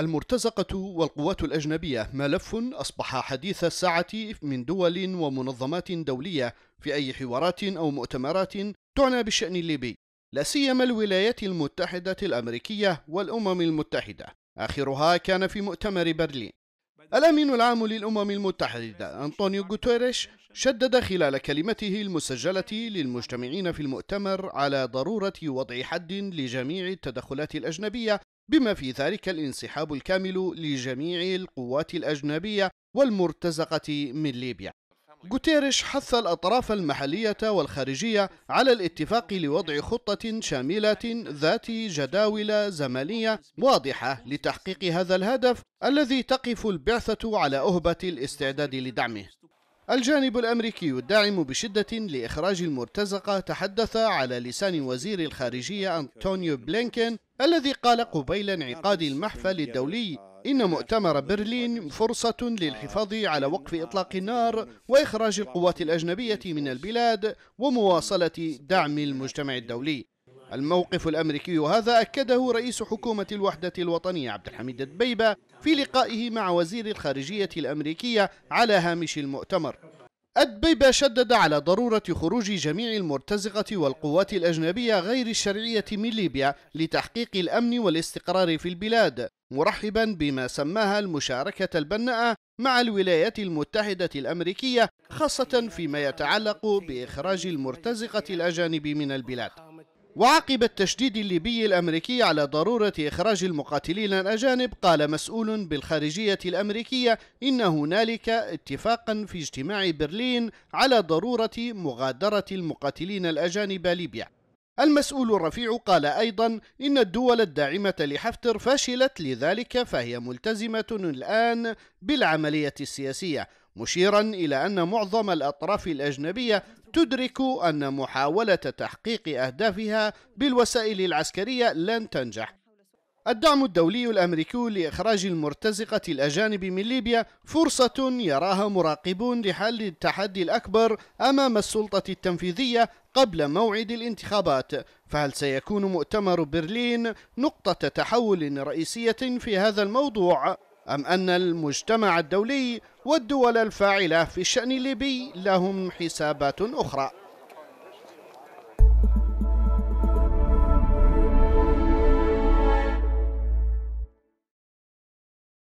المرتزقة والقوات الأجنبية ملف أصبح حديث الساعة من دول ومنظمات دولية في أي حوارات أو مؤتمرات تعنى بالشأن الليبي لا سيما الولايات المتحدة الأمريكية والأمم المتحدة آخرها كان في مؤتمر برلين الأمين العام للأمم المتحدة أنطونيو غوتيريش شدد خلال كلمته المسجلة للمجتمعين في المؤتمر على ضرورة وضع حد لجميع التدخلات الأجنبية بما في ذلك الانسحاب الكامل لجميع القوات الأجنبية والمرتزقة من ليبيا غوتيريش حث الأطراف المحلية والخارجية على الاتفاق لوضع خطة شاملة ذات جداول زمنية واضحة لتحقيق هذا الهدف الذي تقف البعثة على أهبة الاستعداد لدعمه الجانب الأمريكي الداعم بشدة لإخراج المرتزقة تحدث على لسان وزير الخارجية أنطونيو بلينكين الذي قال قبيل انعقاد المحفل الدولي إن مؤتمر برلين فرصة للحفاظ على وقف إطلاق النار وإخراج القوات الأجنبية من البلاد ومواصلة دعم المجتمع الدولي الموقف الأمريكي وهذا أكده رئيس حكومة الوحدة الوطنية عبد الحميد الدبيبة في لقائه مع وزير الخارجية الأمريكية على هامش المؤتمر الدبيبة شدد على ضرورة خروج جميع المرتزقة والقوات الأجنبية غير الشرعية من ليبيا لتحقيق الأمن والاستقرار في البلاد مرحبا بما سماها المشاركة البناءة مع الولايات المتحدة الأمريكية خاصة فيما يتعلق بإخراج المرتزقة الأجانب من البلاد وعقب التشديد الليبي الأمريكي على ضرورة إخراج المقاتلين الأجانب قال مسؤول بالخارجية الأمريكية إن هنالك اتفاقا في اجتماع برلين على ضرورة مغادرة المقاتلين الأجانب ليبيا المسؤول الرفيع قال أيضا إن الدول الداعمة لحفتر فشلت لذلك فهي ملتزمة الآن بالعملية السياسية مشيرا إلى أن معظم الأطراف الأجنبية تدرك أن محاولة تحقيق أهدافها بالوسائل العسكرية لن تنجح الدعم الدولي الامريكي لاخراج المرتزقه الاجانب من ليبيا فرصه يراها مراقبون لحل التحدي الاكبر امام السلطه التنفيذيه قبل موعد الانتخابات فهل سيكون مؤتمر برلين نقطه تحول رئيسيه في هذا الموضوع أم أن المجتمع الدولي والدول الفاعلة في الشأن الليبي لهم حسابات أخرى